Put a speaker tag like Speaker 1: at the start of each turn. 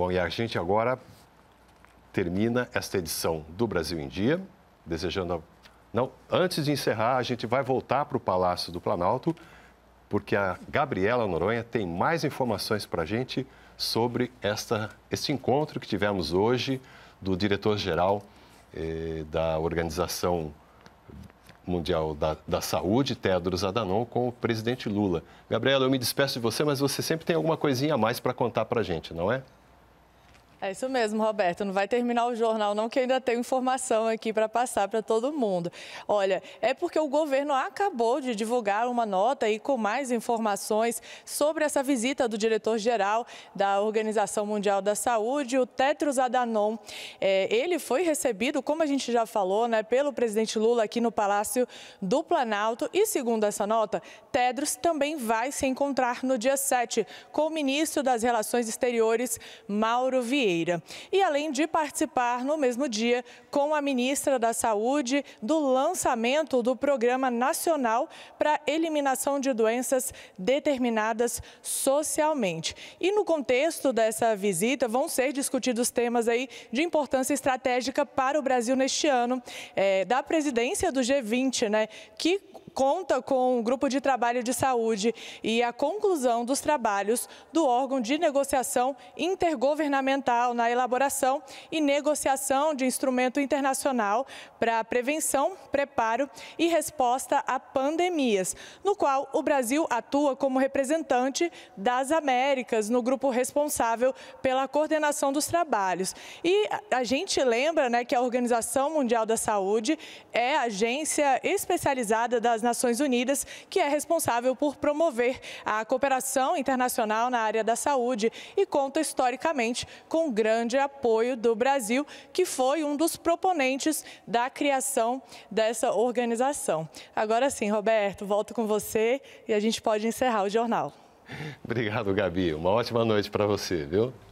Speaker 1: Bom, e a gente agora termina esta edição do Brasil em Dia, desejando. Não, antes de encerrar, a gente vai voltar para o Palácio do Planalto, porque a Gabriela Noronha tem mais informações para a gente sobre esta, este encontro que tivemos hoje do diretor-geral eh, da Organização Mundial da, da, Saúde, Tedros Adhanom, com o presidente Lula. Gabriela, eu me despeço de você, mas você sempre tem alguma coisinha a mais para contar para a gente, não é?
Speaker 2: É isso mesmo, Roberto. Não vai terminar o jornal, não, que ainda tem informação aqui para passar para todo mundo. Olha, é porque o governo acabou de divulgar uma nota aí com mais informações sobre essa visita do diretor-geral da Organização Mundial da Saúde, o Tetros Adanon. É, ele foi recebido, como a gente já falou, né, pelo presidente Lula aqui no Palácio do Planalto. E segundo essa nota, Tedros também vai se encontrar no dia 7 com o ministro das Relações Exteriores, Mauro Vieira. Vieira. E além de participar no mesmo dia com a ministra da Saúde do lançamento do Programa Nacional para Eliminação de Doenças Determinadas Socialmente. E no contexto dessa visita vão ser discutidos temas aí de importância estratégica para o Brasil neste ano, é, da presidência do G20, né, que conta com um grupo de trabalho de saúde e a conclusão dos trabalhos do órgão de negociação intergovernamental na elaboração e negociação de instrumento internacional para prevenção, preparo e resposta a pandemias, no qual o Brasil atua como representante das Américas no grupo responsável pela coordenação dos trabalhos. E a gente lembra né, que a Organização Mundial da Saúde é a agência especializada das das Nações Unidas, que é responsável por promover a cooperação internacional na área da saúde e conta historicamente com grande apoio do Brasil, que foi um dos proponentes da criação dessa organização. Agora sim, Roberto, volto com você e a gente pode encerrar o jornal. Obrigado, Gabi. Uma ótima noite para você, viu?